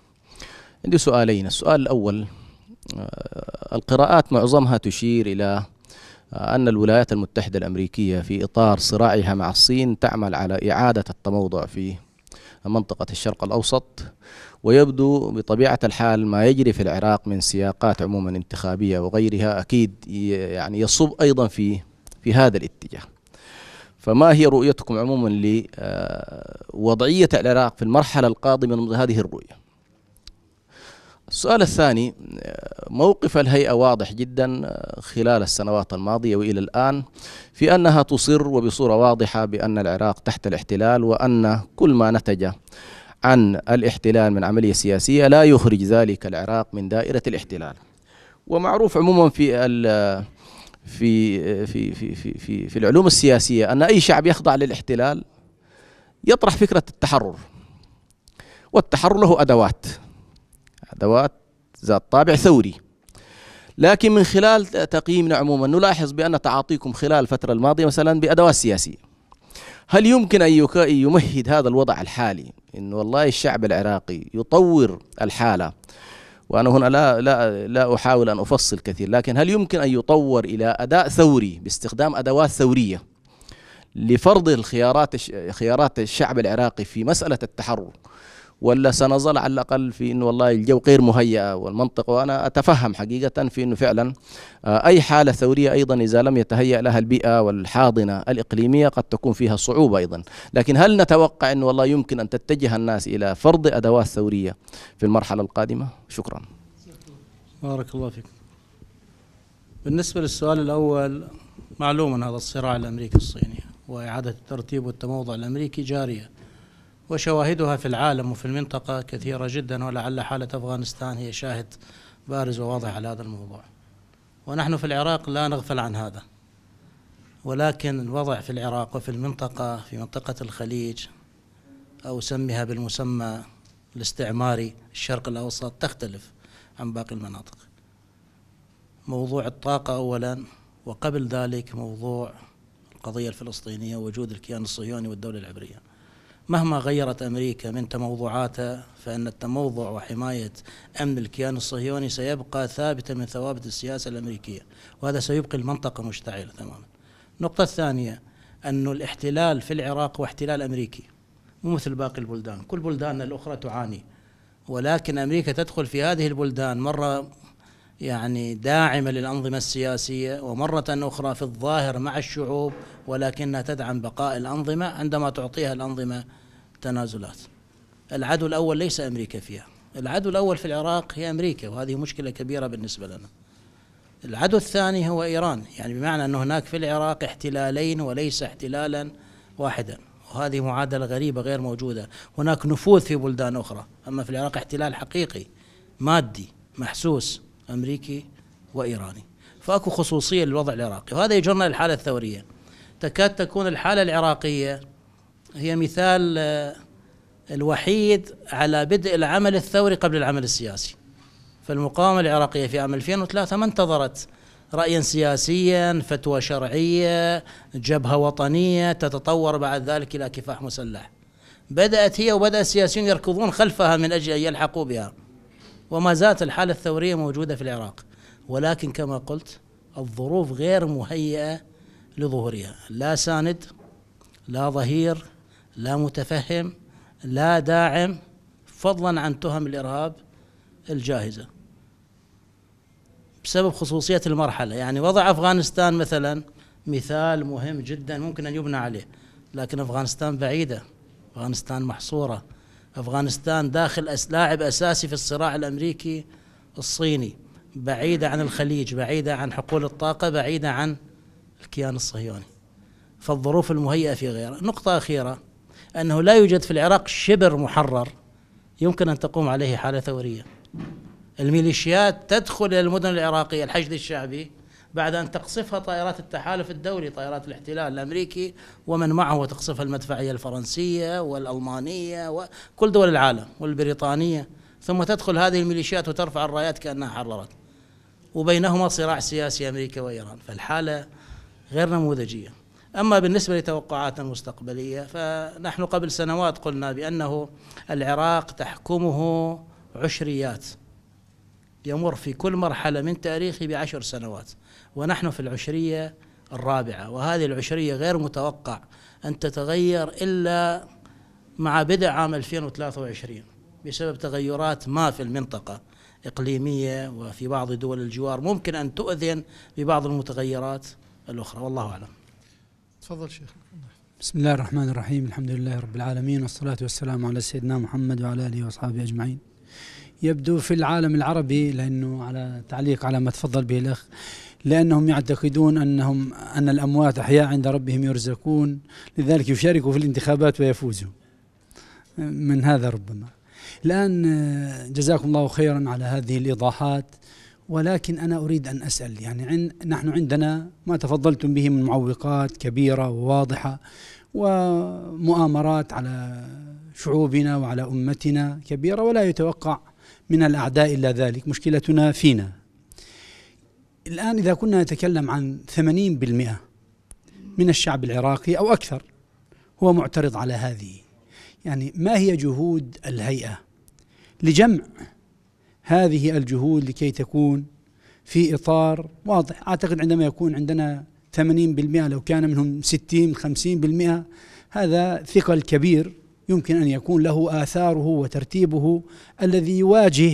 عندي سؤالين السؤال الأول آه، القراءات معظمها تشير إلى آه، أن الولايات المتحدة الأمريكية في إطار صراعها مع الصين تعمل على إعادة التموضع في منطقة الشرق الأوسط ويبدو بطبيعة الحال ما يجري في العراق من سياقات عموما انتخابية وغيرها أكيد يعني يصب أيضا في في هذا الاتجاه فما هي رؤيتكم عموما لوضعية آه، العراق في المرحلة القادمة من هذه الرؤية السؤال الثاني آه، موقف الهيئة واضح جدا آه، خلال السنوات الماضية وإلى الآن في أنها تصر وبصورة واضحة بأن العراق تحت الاحتلال وأن كل ما نتج عن الاحتلال من عملية سياسية لا يخرج ذلك العراق من دائرة الاحتلال ومعروف عموما في في في في في في, في العلوم السياسيه ان اي شعب يخضع للاحتلال يطرح فكره التحرر والتحرر له ادوات ادوات ذات طابع ثوري لكن من خلال تقييمنا عموما نلاحظ بان تعاطيكم خلال الفتره الماضيه مثلا بادوات سياسيه هل يمكن ان يمهد هذا الوضع الحالي ان والله الشعب العراقي يطور الحاله وأنا هنا لا, لا, لا أحاول أن أفصل كثير لكن هل يمكن أن يطور إلى أداء ثوري باستخدام أدوات ثورية لفرض الخيارات خيارات الشعب العراقي في مسألة التحرر ولا سنظل على الاقل في انه والله الجو غير مهيئه والمنطق وانا اتفهم حقيقه في انه فعلا آه، اي حاله ثوريه ايضا اذا لم يتهيأ لها البيئه والحاضنه الاقليميه قد تكون فيها صعوبه ايضا، لكن هل نتوقع انه والله يمكن ان تتجه الناس الى فرض ادوات ثوريه في المرحله القادمه؟ شكرا.
بارك الله فيك. بالنسبه للسؤال الاول معلوم ان هذا الصراع الامريكي الصيني واعاده الترتيب والتموضع الامريكي جاريه. وشواهدها في العالم وفي المنطقة كثيرة جدا ولعل حالة أفغانستان هي شاهد بارز وواضح على هذا الموضوع ونحن في العراق لا نغفل عن هذا ولكن الوضع في العراق وفي المنطقة في منطقة الخليج أو سمها بالمسمى الاستعماري الشرق الأوسط تختلف عن باقي المناطق موضوع الطاقة أولا وقبل ذلك موضوع القضية الفلسطينية وجود الكيان الصهيوني والدولة العبرية مهما غيرت أمريكا من تموضعاتها فأن التموضع وحماية أمن الكيان الصهيوني سيبقى ثابتا من ثوابت السياسة الأمريكية وهذا سيبقي المنطقة مشتعلة تماما النقطة الثانية أن الاحتلال في العراق هو احتلال أمريكي مو مثل باقي البلدان كل بلداننا الأخرى تعاني ولكن أمريكا تدخل في هذه البلدان مرة يعني داعمة للأنظمة السياسية ومرة أخرى في الظاهر مع الشعوب ولكنها تدعم بقاء الأنظمة عندما تعطيها الأنظمة تنازلات العدو الأول ليس أمريكا فيها العدو الأول في العراق هي أمريكا وهذه مشكلة كبيرة بالنسبة لنا العدو الثاني هو إيران يعني بمعنى أن هناك في العراق احتلالين وليس احتلالا واحدا وهذه معادلة غريبة غير موجودة هناك نفوذ في بلدان أخرى أما في العراق احتلال حقيقي مادي محسوس أمريكي وإيراني فأكو خصوصية للوضع العراقي وهذا يجرنا للحالة الثورية تكاد تكون الحالة العراقية هي مثال آه، الوحيد على بدء العمل الثوري قبل العمل السياسي فالمقاومة العراقية في عام 2003 ما انتظرت رأيا سياسيا فتوى شرعية جبهة وطنية تتطور بعد ذلك إلى كفاح مسلح بدأت هي وبدأ السياسيون يركضون خلفها من أجل أن يلحقوا بها وما زالت الحالة الثورية موجودة في العراق ولكن كما قلت الظروف غير مهيئة لظهورها لا ساند لا ظهير لا متفهم لا داعم فضلا عن تهم الإرهاب الجاهزة بسبب خصوصية المرحلة يعني وضع أفغانستان مثلا مثال مهم جدا ممكن أن يبنى عليه لكن أفغانستان بعيدة أفغانستان محصورة أفغانستان داخل لاعب أساسي في الصراع الأمريكي الصيني بعيدة عن الخليج بعيدة عن حقول الطاقة بعيدة عن الكيان الصهيوني فالظروف المهيئة في غيره نقطة أخيرة أنه لا يوجد في العراق شبر محرر يمكن أن تقوم عليه حالة ثورية الميليشيات تدخل إلى المدن العراقية الحشد الشعبي بعد أن تقصفها طائرات التحالف الدولي طائرات الاحتلال الأمريكي ومن معه وتقصفها المدفعية الفرنسية والألمانية وكل دول العالم والبريطانية ثم تدخل هذه الميليشيات وترفع الرايات كأنها حررت وبينهما صراع سياسي أمريكا وإيران فالحالة غير نموذجية أما بالنسبة لتوقعاتنا المستقبلية فنحن قبل سنوات قلنا بأنه العراق تحكمه عشريات يمر في كل مرحلة من تاريخه بعشر سنوات ونحن في العشرية الرابعة وهذه العشرية غير متوقع أن تتغير إلا مع بدء عام 2023 بسبب تغيرات ما في المنطقة إقليمية وفي بعض دول الجوار ممكن أن تؤذن ببعض المتغيرات الأخرى والله أعلم
تفضل شيخ
بسم الله الرحمن الرحيم الحمد لله رب العالمين والصلاة والسلام على سيدنا محمد وعلى آله وأصحابه أجمعين يبدو في العالم العربي لأنه على تعليق على ما تفضل به الأخ لأنهم يعتقدون أنهم أن الأموات أحياء عند ربهم يرزقون لذلك يشاركوا في الانتخابات ويفوزوا من هذا ربما الآن جزاكم الله خيرا على هذه الإيضاحات ولكن أنا أريد أن أسأل يعني عن نحن عندنا ما تفضلتم به من معوقات كبيرة وواضحة ومؤامرات على شعوبنا وعلى أمتنا كبيرة ولا يتوقع من الأعداء إلا ذلك مشكلتنا فينا الآن إذا كنا نتكلم عن 80% من الشعب العراقي أو أكثر هو معترض على هذه يعني ما هي جهود الهيئة لجمع هذه الجهود لكي تكون في إطار واضح أعتقد عندما يكون عندنا 80% لو كان منهم 60 50% هذا ثقل كبير يمكن أن يكون له آثاره وترتيبه الذي يواجه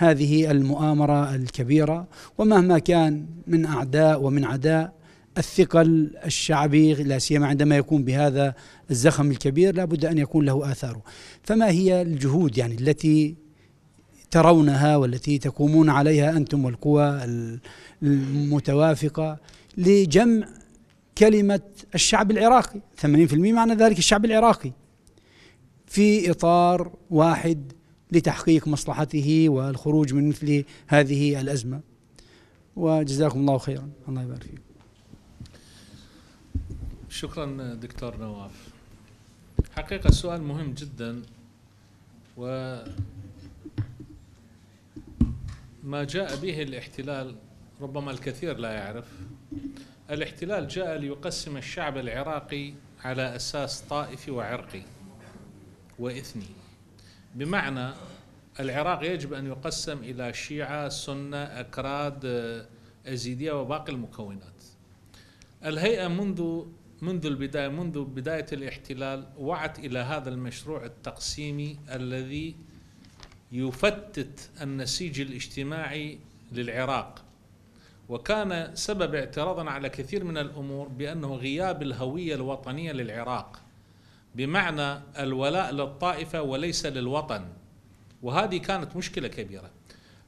هذه المؤامرة الكبيرة ومهما كان من أعداء ومن عداء الثقل الشعبي لا سيما عندما يكون بهذا الزخم الكبير لا بد أن يكون له آثاره فما هي الجهود يعني التي ترونها والتي تقومون عليها أنتم والقوى المتوافقة لجمع كلمة الشعب العراقي 80% معنى ذلك الشعب العراقي في إطار واحد لتحقيق مصلحته والخروج من مثل هذه الأزمة وجزاكم الله خيرا الله يبارك فيكم
شكرا دكتور نواف حقيقة السؤال مهم جدا و ما جاء به الاحتلال ربما الكثير لا يعرف الاحتلال جاء ليقسم الشعب العراقي على أساس طائفي وعرقي وإثني بمعنى العراق يجب أن يقسم إلى شيعة سنة أكراد آه، أزيدية وباقي المكونات الهيئة منذ منذ البداية منذ بداية الاحتلال وعت إلى هذا المشروع التقسيمي الذي يفتت النسيج الاجتماعي للعراق وكان سبب اعتراضنا على كثير من الأمور بأنه غياب الهوية الوطنية للعراق بمعنى الولاء للطائفه وليس للوطن وهذه كانت مشكله كبيره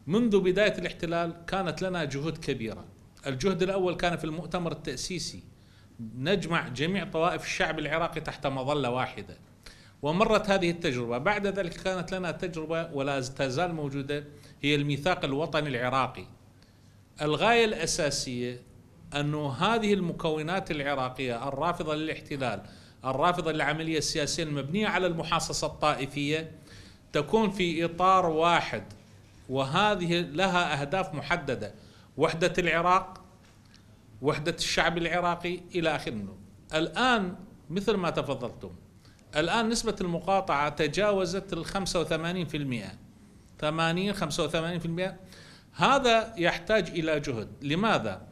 منذ بدايه الاحتلال كانت لنا جهود كبيره الجهد الاول كان في المؤتمر التاسيسي نجمع جميع طوائف الشعب العراقي تحت مظله واحده ومرت هذه التجربه بعد ذلك كانت لنا تجربه ولا تزال موجوده هي الميثاق الوطني العراقي الغايه الاساسيه أن هذه المكونات العراقيه الرافضه للاحتلال الرافضة للعملية السياسية المبنية على المحاصصة الطائفية تكون في إطار واحد وهذه لها أهداف محددة وحدة العراق وحدة الشعب العراقي إلى آخر الآن مثل ما تفضلتم الآن نسبة المقاطعة تجاوزت ال 85% 80 85% هذا يحتاج إلى جهد لماذا؟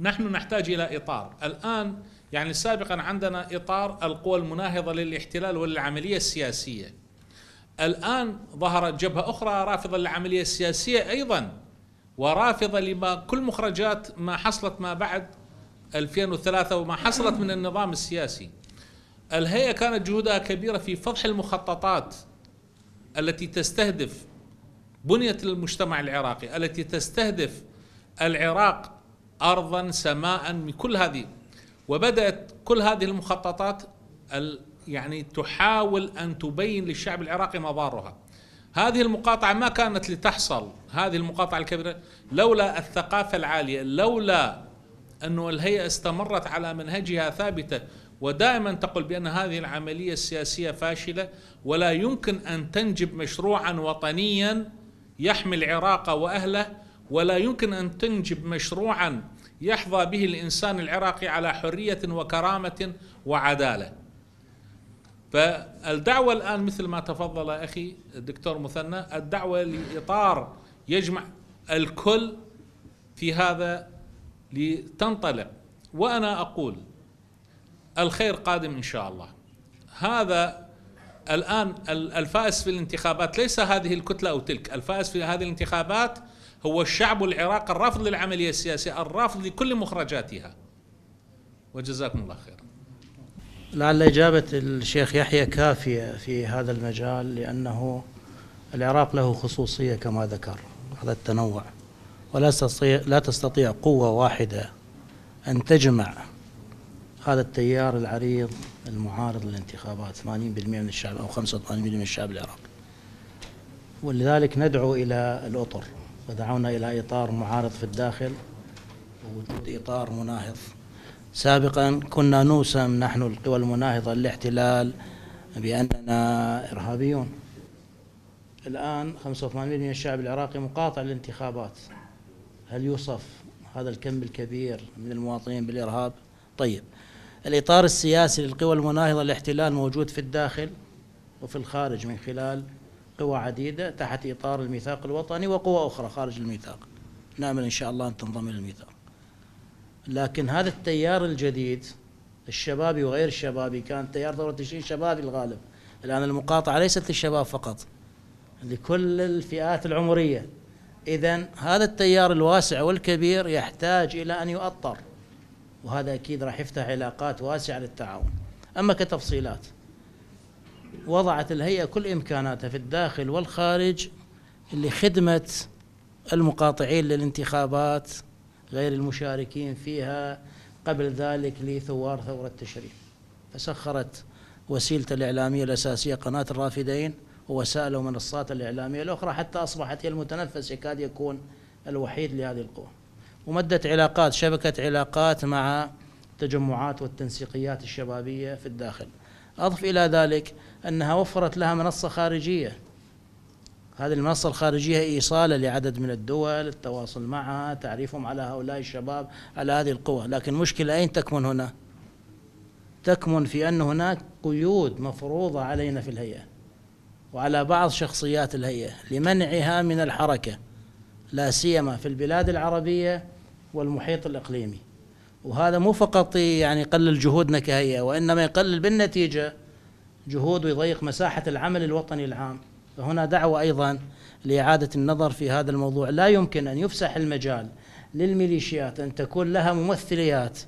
نحن نحتاج إلى إطار الآن يعني سابقا عندنا إطار القوى المناهضة للاحتلال وللعملية السياسية الآن ظهرت جبهة أخرى رافضة للعملية السياسية أيضا ورافضة لما كل مخرجات ما حصلت ما بعد 2003 وما حصلت من النظام السياسي الهيئة كانت جهودها كبيرة في فضح المخططات التي تستهدف بنية المجتمع العراقي التي تستهدف العراق أرضا سماء من كل هذه وبدات كل هذه المخططات يعني تحاول ان تبين للشعب العراقي مضارها هذه المقاطعه ما كانت لتحصل هذه المقاطعه الكبيره لولا الثقافه العاليه لولا انه الهيئه استمرت على منهجها ثابته ودائما تقول بان هذه العمليه السياسيه فاشله ولا يمكن ان تنجب مشروعا وطنيا يحمي العراق واهله ولا يمكن ان تنجب مشروعا يحظى به الانسان العراقي على حريه وكرامه وعداله. فالدعوه الان مثل ما تفضل اخي الدكتور مثنى الدعوه لاطار يجمع الكل في هذا لتنطلق وانا اقول الخير قادم ان شاء الله. هذا الان الفائز في الانتخابات ليس هذه الكتله او تلك، الفائز في هذه الانتخابات هو الشعب العراقي الرافض للعملية السياسية الرافض لكل مخرجاتها وجزاكم الله خيرا
لعل إجابة الشيخ يحيى كافية في هذا المجال لأنه العراق له خصوصية كما ذكر هذا التنوع ولا تستطيع لا تستطيع قوة واحدة أن تجمع هذا التيار العريض المعارض للانتخابات 80% من الشعب أو 85% من الشعب العراقي ولذلك ندعو إلى الأطر ودعونا إلى إطار معارض في الداخل ووجود إطار مناهض سابقا كنا نوسم نحن القوى المناهضة للاحتلال بأننا إرهابيون الآن 85% من الشعب العراقي مقاطع للانتخابات هل يوصف هذا الكم الكبير من المواطنين بالإرهاب؟ طيب الإطار السياسي للقوى المناهضة للاحتلال موجود في الداخل وفي الخارج من خلال قوى عديدة تحت إطار الميثاق الوطني وقوى أخرى خارج الميثاق نأمل إن شاء الله أن تنضم إلى الميثاق لكن هذا التيار الجديد الشبابي وغير الشبابي كان تيار ثورة تشرين شبابي الغالب الآن المقاطعة ليست للشباب فقط لكل الفئات العمرية إذا هذا التيار الواسع والكبير يحتاج إلى أن يؤطر وهذا أكيد راح يفتح علاقات واسعة للتعاون أما كتفصيلات وضعت الهيئة كل إمكاناتها في الداخل والخارج لخدمة المقاطعين للانتخابات غير المشاركين فيها قبل ذلك لثوار ثورة تشرين فسخرت وسيلة الإعلامية الأساسية قناة الرافدين ووسائل ومنصات الإعلامية الأخرى حتى أصبحت هي المتنفس يكاد يكون الوحيد لهذه القوة ومدت علاقات شبكة علاقات مع تجمعات والتنسيقيات الشبابية في الداخل أضف إلى ذلك أنها وفرت لها منصة خارجية هذه المنصة الخارجية إيصالة لعدد من الدول التواصل معها تعريفهم على هؤلاء الشباب على هذه القوة لكن مشكلة أين تكمن هنا تكمن في أن هناك قيود مفروضة علينا في الهيئة وعلى بعض شخصيات الهيئة لمنعها من الحركة لا سيما في البلاد العربية والمحيط الإقليمي وهذا مو فقط يعني يقلل جهودنا كهيئة وإنما يقلل بالنتيجة جهود ويضيق مساحة العمل الوطني العام فهنا دعوة أيضا لإعادة النظر في هذا الموضوع لا يمكن أن يفسح المجال للميليشيات أن تكون لها ممثليات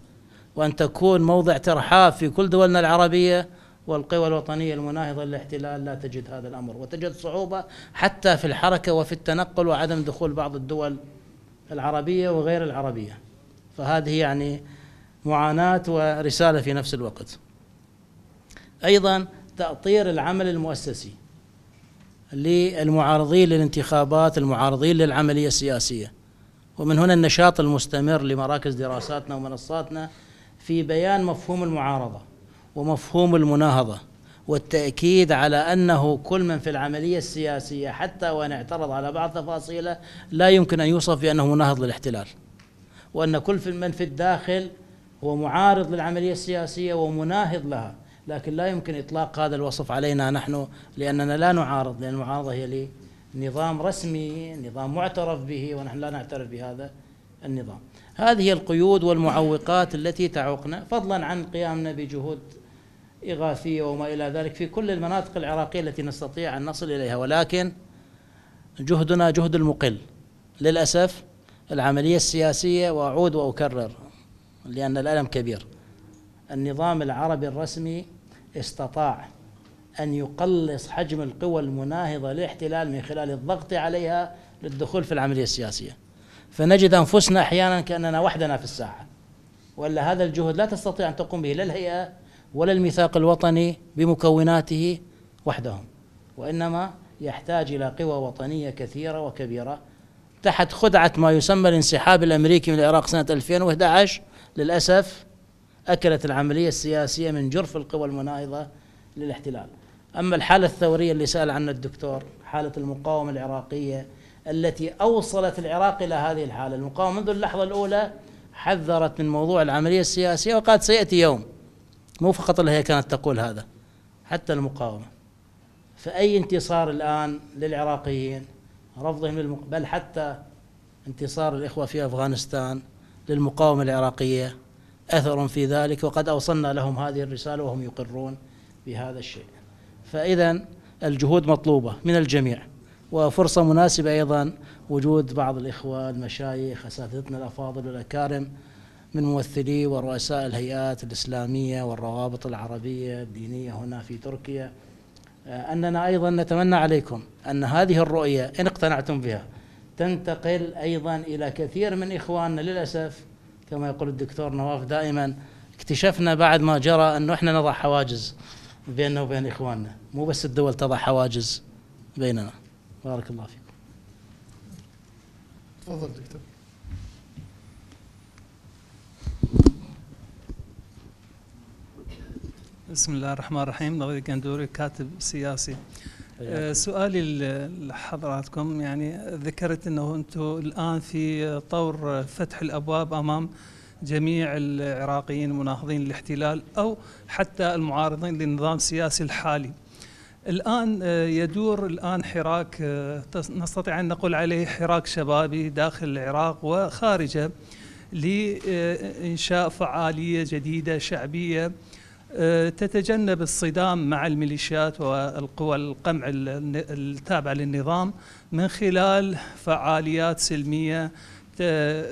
وأن تكون موضع ترحاب في كل دولنا العربية والقوى الوطنية المناهضة للاحتلال لا تجد هذا الأمر وتجد صعوبة حتى في الحركة وفي التنقل وعدم دخول بعض الدول العربية وغير العربية فهذه يعني معاناة ورسالة في نفس الوقت أيضا تأطير العمل المؤسسي للمعارضين للانتخابات المعارضين للعملية السياسية ومن هنا النشاط المستمر لمراكز دراساتنا ومنصاتنا في بيان مفهوم المعارضة ومفهوم المناهضة والتأكيد على أنه كل من في العملية السياسية حتى وإن اعترض على بعض تفاصيله لا يمكن أن يوصف بأنه مناهض للاحتلال وأن كل من في الداخل هو معارض للعملية السياسية ومناهض لها لكن لا يمكن إطلاق هذا الوصف علينا نحن لأننا لا نعارض لأن المعارضة هي لنظام رسمي نظام معترف به ونحن لا نعترف بهذا النظام هذه القيود والمعوقات التي تعوقنا فضلا عن قيامنا بجهود إغاثية وما إلى ذلك في كل المناطق العراقية التي نستطيع أن نصل إليها ولكن جهدنا جهد المقل للأسف العملية السياسية وأعود وأكرر لأن الألم كبير النظام العربي الرسمي استطاع أن يقلص حجم القوى المناهضة للاحتلال من خلال الضغط عليها للدخول في العملية السياسية فنجد أنفسنا أحيانا كأننا وحدنا في الساحة ولا هذا الجهد لا تستطيع أن تقوم به لا الهيئة ولا الميثاق الوطني بمكوناته وحدهم وإنما يحتاج إلى قوى وطنية كثيرة وكبيرة تحت خدعة ما يسمى الانسحاب الأمريكي من العراق سنة 2011 للأسف أكلت العملية السياسية من جرف القوى المناهضة للاحتلال أما الحالة الثورية اللي سأل عنها الدكتور حالة المقاومة العراقية التي أوصلت العراق إلى هذه الحالة المقاومة منذ اللحظة الأولى حذرت من موضوع العملية السياسية وقالت سيأتي يوم مو فقط هي كانت تقول هذا حتى المقاومة فأي انتصار الآن للعراقيين رفضهم للمق... بل حتى انتصار الإخوة في أفغانستان للمقاومة العراقية أثر في ذلك وقد أوصلنا لهم هذه الرسالة وهم يقرون بهذا الشيء فإذا الجهود مطلوبة من الجميع وفرصة مناسبة أيضا وجود بعض الإخوة المشايخ أساتذتنا الأفاضل والأكارم من ممثلي ورؤساء الهيئات الإسلامية والروابط العربية الدينية هنا في تركيا آه، أننا أيضا نتمنى عليكم أن هذه الرؤية إن اقتنعتم بها تنتقل أيضا إلى كثير من إخواننا للأسف كما يقول الدكتور نواف دائما اكتشفنا بعد ما جرى أنه إحنا نضع حواجز بيننا وبين إخواننا مو بس الدول تضع حواجز بيننا بارك الله فيكم
تفضل دكتور
بسم الله الرحمن الرحيم ضغيث قندوري كاتب سياسي آه، سؤالي لحضراتكم يعني ذكرت انه انتم الان في طور فتح الابواب امام جميع العراقيين المناهضين للاحتلال او حتى المعارضين للنظام السياسي الحالي. الان آه، يدور الان حراك آه، نستطيع ان نقول عليه حراك شبابي داخل العراق وخارجه لانشاء فعاليه جديده شعبيه آه، تتجنب الصدام مع الميليشيات والقوى القمع التابعة للنظام من خلال فعاليات سلمية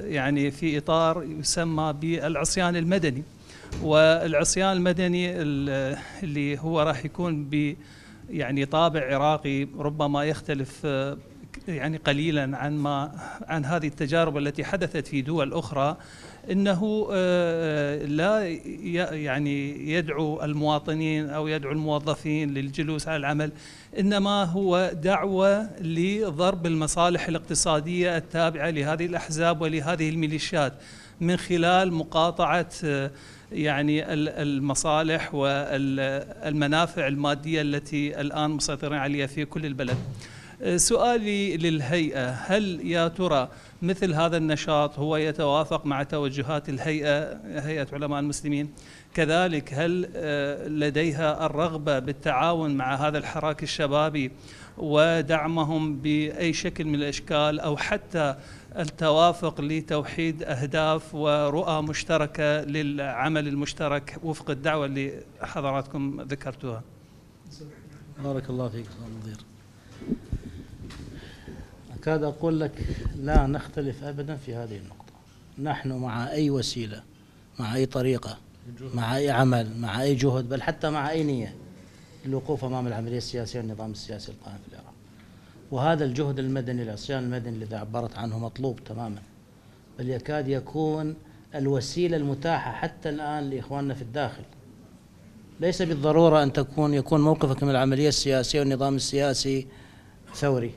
يعني في إطار يسمى بالعصيان المدني والعصيان المدني اللي هو راح يكون ب يعني طابع عراقي ربما يختلف آه، يعني قليلا عن ما عن هذه التجارب التي حدثت في دول اخرى انه آه، آه، لا يعني يدعو المواطنين او يدعو الموظفين للجلوس على العمل انما هو دعوه لضرب المصالح الاقتصاديه التابعه لهذه الاحزاب ولهذه الميليشيات من خلال مقاطعه آه، يعني المصالح والمنافع الماديه التي الان مسيطرين عليها في كل البلد. أه، سؤالي للهيئة هل يا ترى مثل هذا النشاط هو يتوافق مع توجهات الهيئة هيئة علماء المسلمين كذلك هل أه، لديها الرغبة بالتعاون مع هذا الحراك الشبابي ودعمهم بأي شكل من الأشكال أو حتى التوافق لتوحيد أهداف ورؤى مشتركة للعمل المشترك وفق الدعوة اللي حضراتكم ذكرتوها بارك الله فيك مدير أكاد أقول لك
لا نختلف أبدا في هذه النقطة نحن مع أي وسيلة مع أي طريقة مع أي عمل مع أي جهد بل حتى مع أي نية للوقوف أمام العملية السياسية والنظام السياسي القائم في العراق وهذا الجهد المدني العصيان المدني الذي عبرت عنه مطلوب تماما بل يكاد يكون الوسيلة المتاحة حتى الآن لإخواننا في الداخل ليس بالضرورة أن تكون يكون موقفك من العملية السياسية والنظام السياسي ثوري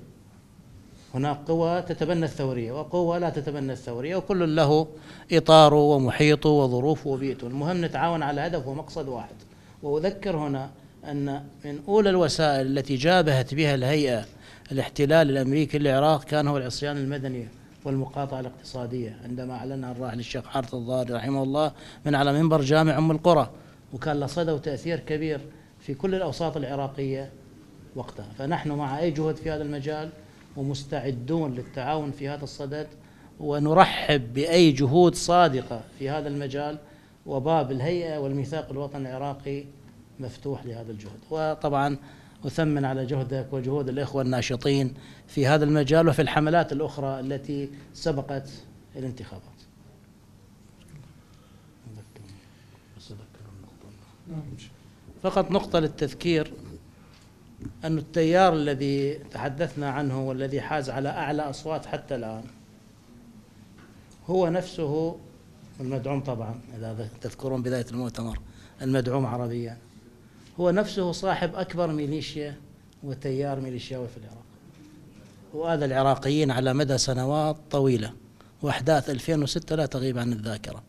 هناك قوى تتبنى الثورية وقوى لا تتبنى الثورية وكل له إطاره ومحيطه وظروفه وبيئته المهم نتعاون على هدف ومقصد واحد وأذكر هنا أن من أولى الوسائل التي جابهت بها الهيئة الاحتلال الأمريكي للعراق كان هو العصيان المدني والمقاطعة الاقتصادية عندما أعلنها الراحل الشيخ حارث الضار رحمه الله من على منبر جامع أم القرى وكان له صدى وتأثير كبير في كل الأوساط العراقية وقتها فنحن مع أي جهد في هذا المجال ومستعدون للتعاون في هذا الصدد ونرحب باي جهود صادقه في هذا المجال وباب الهيئه والميثاق الوطني العراقي مفتوح لهذا الجهد وطبعا أثمن على جهدك وجهود الإخوة الناشطين في هذا المجال وفي الحملات الأخرى التي سبقت الانتخابات فقط نقطة للتذكير أن التيار الذي تحدثنا عنه والذي حاز على أعلى أصوات حتى الآن هو نفسه المدعوم طبعا إذا تذكرون بداية المؤتمر المدعوم عربيا هو نفسه صاحب أكبر ميليشيا وتيار ميليشياوي في العراق وآذى العراقيين على مدى سنوات طويلة وأحداث 2006 لا تغيب عن الذاكرة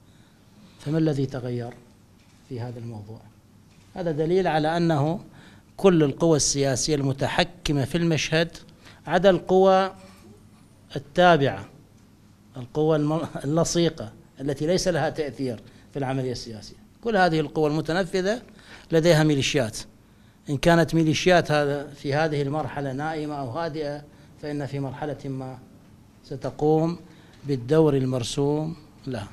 فما الذي تغير في هذا الموضوع هذا دليل على أنه كل القوى السياسية المتحكمة في المشهد عدا القوى التابعة القوى اللصيقة التي ليس لها تأثير في العملية السياسية كل هذه القوى المتنفذة لديها ميليشيات إن كانت ميليشيات هذا في هذه المرحلة نائمة أو هادئة فإن في مرحلة ما ستقوم بالدور المرسوم لها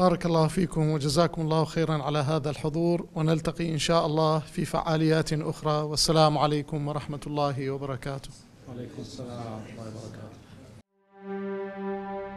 بارك الله فيكم وجزاكم الله خيرا على هذا الحضور ونلتقي إن شاء الله في فعاليات أخرى والسلام عليكم ورحمة الله وبركاته
وعليكم السلام ورحمة
الله
وبركاته